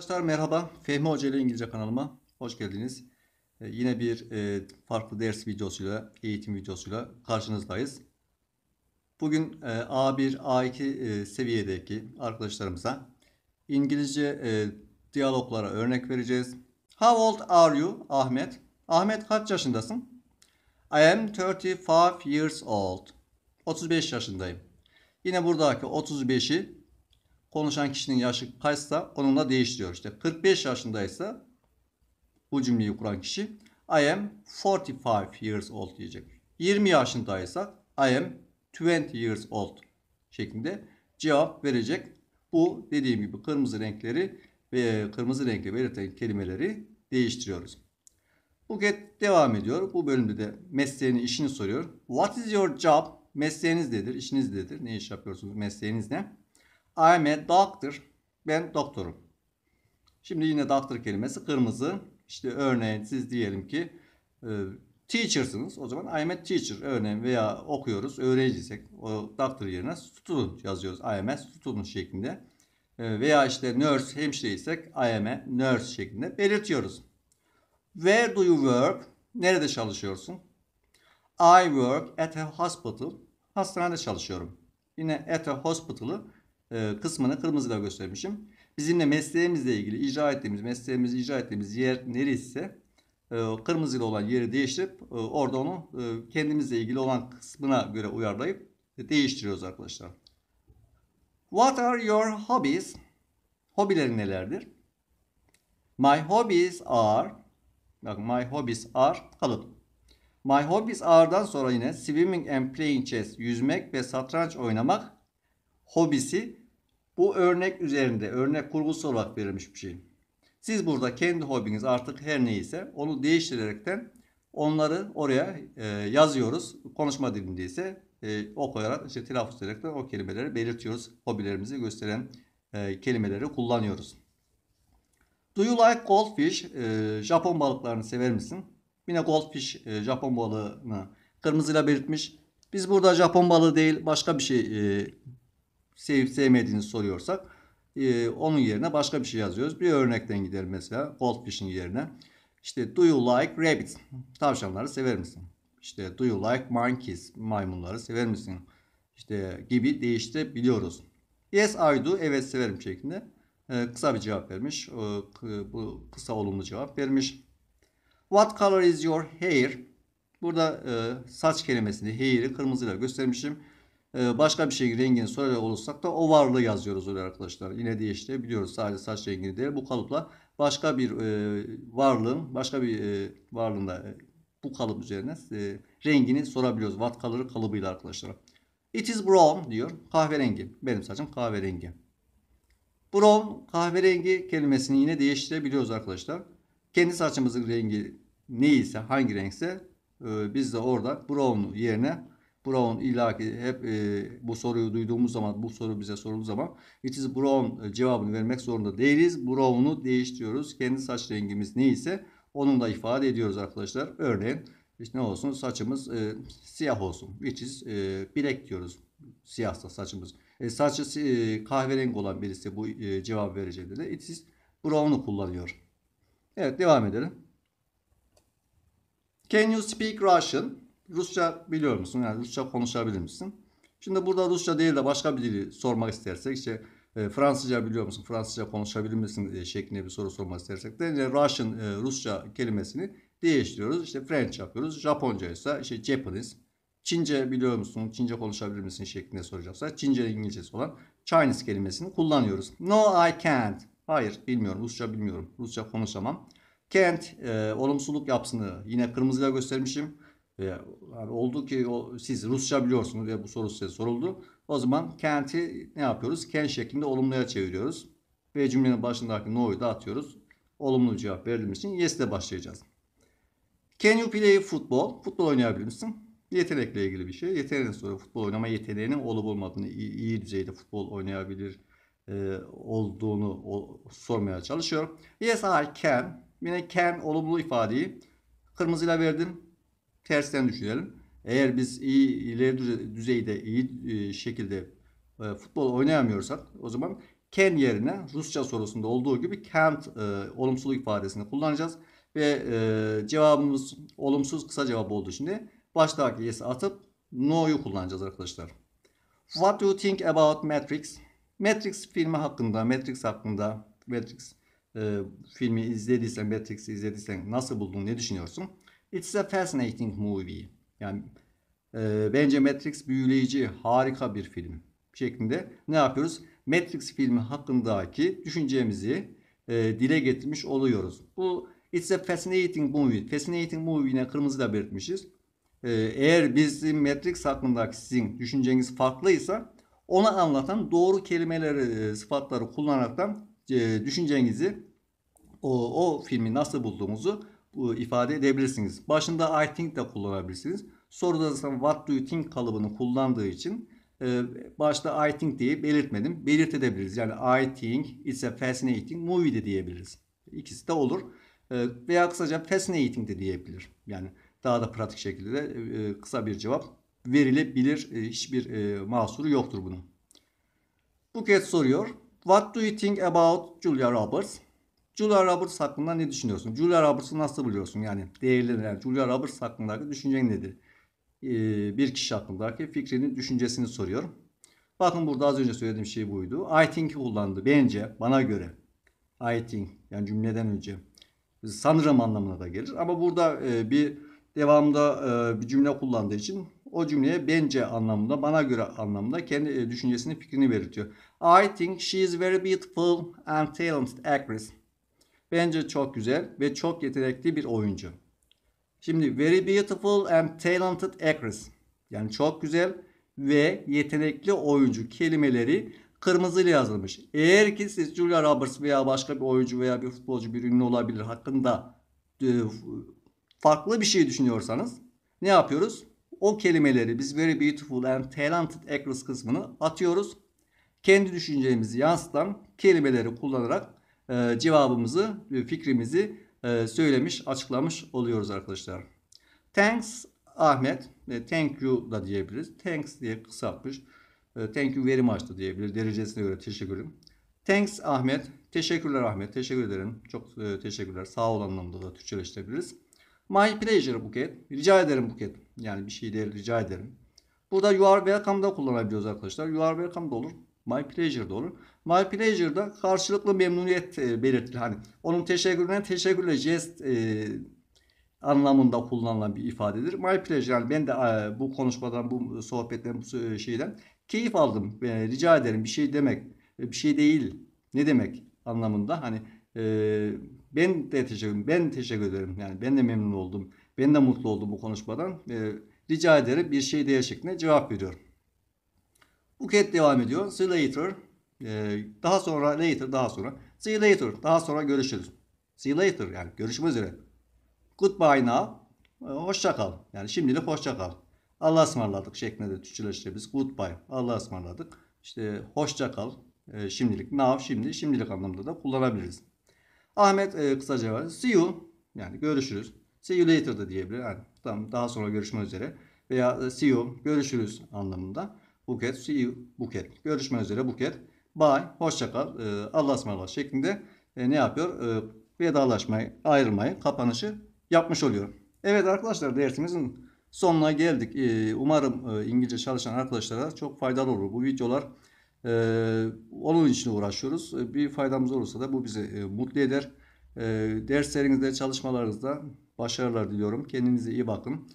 Arkadaşlar merhaba. Fehmi Hoca ile İngilizce kanalıma hoş geldiniz. Ee, yine bir e, farklı ders videosuyla, eğitim videosuyla karşınızdayız. Bugün e, A1, A2 e, seviyedeki arkadaşlarımıza İngilizce e, diyaloglara örnek vereceğiz. How old are you Ahmet? Ahmet kaç yaşındasın? I am 35 years old. 35 yaşındayım. Yine buradaki 35'i konuşan kişinin yaşı kaçsa onunla değiştiriyor. İşte 45 yaşındaysa bu cümleyi kuran kişi I am 45 years old diyecek. 20 yaşındaysak I am 20 years old şeklinde cevap verecek. Bu dediğim gibi kırmızı renkleri ve kırmızı renkle belirten kelimeleri değiştiriyoruz. Bu Buket devam ediyor. Bu bölümde de mesleğini, işini soruyor. What is your job? Mesleğiniz nedir? İşiniz nedir? Ne iş yapıyorsunuz? Mesleğiniz ne? I'm a doctor. Ben doktorum. Şimdi yine doctor kelimesi kırmızı. İşte örneğin siz diyelim ki e, teacher'sınız. O zaman I'm a teacher örneğin veya okuyoruz öğrenciysek o doctor yerine student yazıyoruz. I am a student şeklinde. E, veya işte nurse hemşireysek I am a nurse şeklinde belirtiyoruz. Where do you work? Nerede çalışıyorsun? I work at a hospital. Hastanede çalışıyorum. Yine at a hospital'ı e, kısmını kırmızıyla göstermişim. Bizimle mesleğimizle ilgili icra ettiğimiz, mesleğimizi icra ettiğimiz yer neresi e, kırmızıyla olan yeri değiştirip e, orada onu kendimizle ilgili olan kısmına göre uyarlayıp değiştiriyoruz arkadaşlar. What are your hobbies? Hobilerin nelerdir? My hobbies are Bak my hobbies are kalın. My hobbies are'dan sonra yine swimming and playing chess, yüzmek ve satranç oynamak hobisi bu örnek üzerinde örnek kurgusu olarak verilmiş bir şey. Siz burada kendi hobiniz artık her neyse onu değiştirerekten onları oraya e, yazıyoruz. Konuşma dilinde ise e, o işte telaffuz ederek de o kelimeleri belirtiyoruz. Hobilerimizi gösteren e, kelimeleri kullanıyoruz. Do you like goldfish? E, Japon balıklarını sever misin? Yine goldfish e, Japon balığını kırmızıyla belirtmiş. Biz burada Japon balığı değil başka bir şey e, sevip sevmediğini soruyorsak e, onun yerine başka bir şey yazıyoruz. Bir örnekten gidelim mesela goldfish'in yerine. İşte do you like rabbits? Tavşanları sever misin? İşte do you like monkeys? Maymunları sever misin? İşte gibi değiştirebiliyoruz. Yes I do. Evet severim şeklinde e, kısa bir cevap vermiş. E, bu kısa olumlu cevap vermiş. What color is your hair? Burada e, saç kelimesini hair'i kırmızıyla göstermişim. Ee, başka bir şey rengini soracak olursak da o varlığı yazıyoruz öyle arkadaşlar. Yine değiştirebiliyoruz. Sadece saç rengini değil bu kalıpla başka bir e, varlığın başka bir e, varlığında e, bu kalıp üzerine rengini sorabiliyoruz. What color kalıbıyla arkadaşlar. It is brown diyor. Kahverengi. Benim saçım kahverengi. Brown kahverengi kelimesini yine değiştirebiliyoruz arkadaşlar. Kendi saçımızın rengi neyse hangi renkse biz de orada brown yerine Brown ilaki hep e, bu soruyu duyduğumuz zaman, bu soru bize sorulduğu zaman it is brown e, cevabını vermek zorunda değiliz. Brown'u değiştiriyoruz. Kendi saç rengimiz neyse onunla ifade ediyoruz arkadaşlar. Örneğin işte ne olsun saçımız e, siyah olsun. Which is e, black diyoruz. Siyahsa saçımız. E, saçı e, kahverengi olan birisi bu e, cevap vereceğinde de it is brown'u kullanıyor. Evet devam edelim. Can you speak Russian? Rusça biliyor musun? Yani Rusça konuşabilir misin? Şimdi burada Rusça değil de başka bir dili sormak istersek işte e, Fransızca biliyor musun? Fransızca konuşabilir misin? E, şeklinde bir soru sormak istersek de yani e, Russian e, Rusça kelimesini değiştiriyoruz. İşte French yapıyoruz. Japonca ise işte Japanese. Çince biliyor musun? Çince konuşabilir misin şeklinde soracaksa Çince İngilizcesi olan Chinese kelimesini kullanıyoruz. No I can't. Hayır bilmiyorum. Rusça bilmiyorum. Rusça konuşamam. Can't e, olumsuzluk yapsını yine kırmızıyla göstermişim yani oldu ki o, siz Rusça biliyorsunuz ve bu soru size soruldu. O zaman kenti ne yapıyoruz? Ken şeklinde olumluya çeviriyoruz. Ve cümlenin başındaki no'yu da atıyoruz. Olumlu cevap verilmiş için yes ile başlayacağız. Can you play football? Futbol oynayabilir misin? Yetenekle ilgili bir şey. Yeteneğin sonra futbol oynama yeteneğinin olup olmadığını, iyi, iyi düzeyde futbol oynayabilir e, olduğunu o, sormaya çalışıyorum. Yes I can. Yine can olumlu ifadeyi kırmızıyla verdim tersten düşünelim. Eğer biz iyi ileri düzeyde iyi e, şekilde e, futbol oynayamıyorsak o zaman can yerine Rusça sorusunda olduğu gibi can't e, olumsuzluk ifadesini kullanacağız. Ve e, cevabımız olumsuz kısa cevap oldu şimdi baştaki yes atıp no'yu kullanacağız arkadaşlar. What do you think about Matrix? Matrix filmi hakkında, Matrix hakkında, Matrix e, filmi izlediysen, Matrix'i izlediysen nasıl buldun, ne düşünüyorsun? It's a fascinating movie. Yani e, bence Matrix büyüleyici, harika bir film şeklinde ne yapıyoruz? Matrix filmi hakkındaki düşüncemizi e, dile getirmiş oluyoruz. Bu It's a fascinating movie. Fascinating movie'ne kırmızı da belirtmişiz. E, eğer bizim Matrix hakkındaki sizin düşünceniz farklıysa ona anlatan doğru kelimeleri, e, sıfatları kullanarak e, düşüncenizi o, o filmi nasıl bulduğumuzu ifade edebilirsiniz. Başında I think de kullanabilirsiniz. Soruda zaten what do you think kalıbını kullandığı için e, başta I think diye belirtmedim. Belirt edebiliriz. Yani I think it's a fascinating movie de diyebiliriz. İkisi de olur. E, veya kısaca fascinating de diyebilir. Yani daha da pratik şekilde e, kısa bir cevap verilebilir. Hiçbir mahsuru yoktur bunun. Buket soruyor. What do you think about Julia Roberts? Julia Roberts hakkında ne düşünüyorsun? Julia Roberts'ı nasıl buluyorsun? Yani değerlenir. Yani Julia Roberts hakkındaki düşüncen nedir? Ee, bir kişi hakkındaki fikrini, düşüncesini soruyorum. Bakın burada az önce söylediğim şey buydu. I think kullandı. Bence, bana göre. I think yani cümleden önce. Sanırım anlamına da gelir. Ama burada e, bir devamda e, bir cümle kullandığı için o cümleye bence anlamında, bana göre anlamında kendi e, düşüncesini, fikrini belirtiyor. I think she is very beautiful and talented actress. Bence çok güzel ve çok yetenekli bir oyuncu. Şimdi very beautiful and talented actress. Yani çok güzel ve yetenekli oyuncu kelimeleri kırmızıyla yazılmış. Eğer ki siz Julia Roberts veya başka bir oyuncu veya bir futbolcu bir ünlü olabilir hakkında e, farklı bir şey düşünüyorsanız ne yapıyoruz? O kelimeleri biz very beautiful and talented actress kısmını atıyoruz. Kendi düşüncemizi yansıtan kelimeleri kullanarak e, cevabımızı, e, fikrimizi e, söylemiş, açıklamış oluyoruz arkadaşlar. Thanks Ahmet, thank you da diyebiliriz. Thanks diye kısaltmış. thank you very much da diyebilir. Derecesine göre teşekkürüm. Thanks Ahmet. Teşekkürler Ahmet. Teşekkür ederim. Çok teşekkürler. Sağ ol anlamında da Türkçeleştirebiliriz. My pleasure Buket. Rica ederim Buket. Yani bir şey değil rica ederim. Burada you are da kullanabiliyoruz arkadaşlar. You are welcome da olur. My pleasure da olur. My pleasure da karşılıklı memnuniyet e, belirtir. Hani onun teşekkürüne teşekkürle jest e, anlamında kullanılan bir ifadedir. My pleasure yani ben de e, bu konuşmadan, bu sohbetten, bu e, şeyden keyif aldım. E, rica ederim bir şey demek, e, bir şey değil. Ne demek anlamında hani e, ben de teşekkür ben teşekkür ederim. Yani ben de memnun oldum. Ben de mutlu oldum bu konuşmadan. E, rica ederim bir şey değil şeklinde cevap veriyorum. Bu Buket devam ediyor. See later. Ee, daha sonra later daha sonra. See later. Daha sonra görüşürüz. See later yani görüşmek üzere. Goodbye now. Ee, hoşça kal. Yani şimdilik hoşça kal. Allah'a ısmarladık şeklinde de biz. Goodbye. Allah'a ısmarladık. İşte hoşça kal. Ee, şimdilik now şimdi şimdilik anlamında da kullanabiliriz. Ahmet e, kısaca var. See you. Yani görüşürüz. See you later da diyebilir. Yani, tamam daha sonra görüşmek üzere. Veya e, see you görüşürüz anlamında. Buket. See you Buket. Görüşmek üzere Buket. Bye. Hoşçakal. E, ee, Allah'a ısmarladık şeklinde e, ne yapıyor? Ee, vedalaşmayı, ayrılmayı, kapanışı yapmış oluyor. Evet arkadaşlar dersimizin sonuna geldik. Ee, umarım e, İngilizce çalışan arkadaşlara çok faydalı olur. Bu videolar onun için uğraşıyoruz. bir faydamız olursa da bu bizi e, mutlu eder. derslerinizde, çalışmalarınızda başarılar diliyorum. Kendinize iyi bakın.